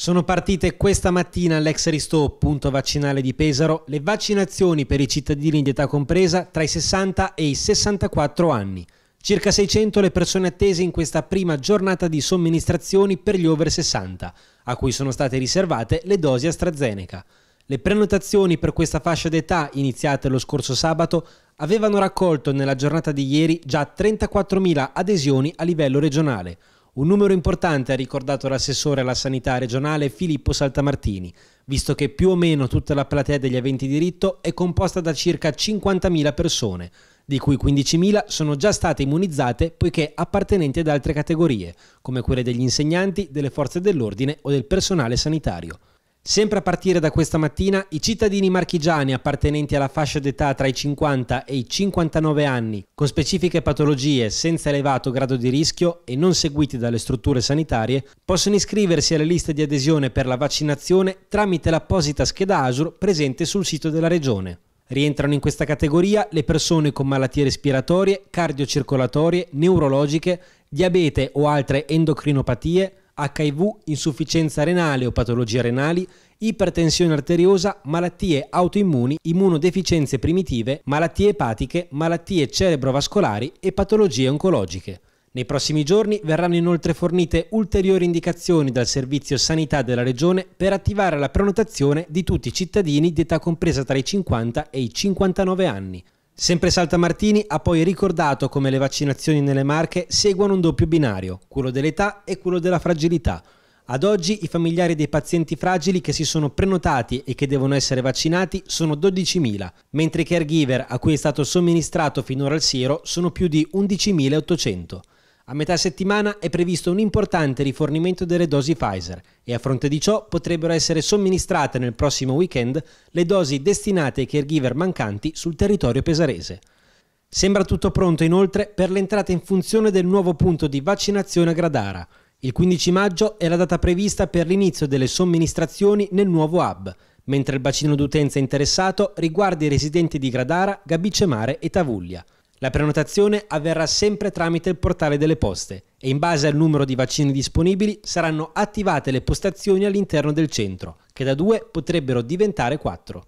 Sono partite questa mattina all'ex Ristò, punto vaccinale di Pesaro, le vaccinazioni per i cittadini di età compresa tra i 60 e i 64 anni. Circa 600 le persone attese in questa prima giornata di somministrazioni per gli over 60, a cui sono state riservate le dosi AstraZeneca. Le prenotazioni per questa fascia d'età, iniziate lo scorso sabato, avevano raccolto nella giornata di ieri già 34.000 adesioni a livello regionale. Un numero importante ha ricordato l'assessore alla sanità regionale Filippo Saltamartini, visto che più o meno tutta la platea degli aventi diritto è composta da circa 50.000 persone, di cui 15.000 sono già state immunizzate poiché appartenenti ad altre categorie, come quelle degli insegnanti, delle forze dell'ordine o del personale sanitario. Sempre a partire da questa mattina, i cittadini marchigiani appartenenti alla fascia d'età tra i 50 e i 59 anni, con specifiche patologie senza elevato grado di rischio e non seguiti dalle strutture sanitarie, possono iscriversi alle liste di adesione per la vaccinazione tramite l'apposita scheda ASUR presente sul sito della Regione. Rientrano in questa categoria le persone con malattie respiratorie, cardiocircolatorie, neurologiche, diabete o altre endocrinopatie, HIV, insufficienza renale o patologie renali, ipertensione arteriosa, malattie autoimmuni, immunodeficienze primitive, malattie epatiche, malattie cerebrovascolari e patologie oncologiche. Nei prossimi giorni verranno inoltre fornite ulteriori indicazioni dal Servizio Sanità della Regione per attivare la prenotazione di tutti i cittadini di età compresa tra i 50 e i 59 anni. Sempre Saltamartini ha poi ricordato come le vaccinazioni nelle Marche seguono un doppio binario, quello dell'età e quello della fragilità. Ad oggi i familiari dei pazienti fragili che si sono prenotati e che devono essere vaccinati sono 12.000, mentre i caregiver a cui è stato somministrato finora il siero sono più di 11.800. A metà settimana è previsto un importante rifornimento delle dosi Pfizer e a fronte di ciò potrebbero essere somministrate nel prossimo weekend le dosi destinate ai caregiver mancanti sul territorio pesarese. Sembra tutto pronto inoltre per l'entrata in funzione del nuovo punto di vaccinazione a Gradara. Il 15 maggio è la data prevista per l'inizio delle somministrazioni nel nuovo hub, mentre il bacino d'utenza interessato riguarda i residenti di Gradara, Gabicemare e Tavuglia. La prenotazione avverrà sempre tramite il portale delle poste e in base al numero di vaccini disponibili saranno attivate le postazioni all'interno del centro, che da due potrebbero diventare quattro.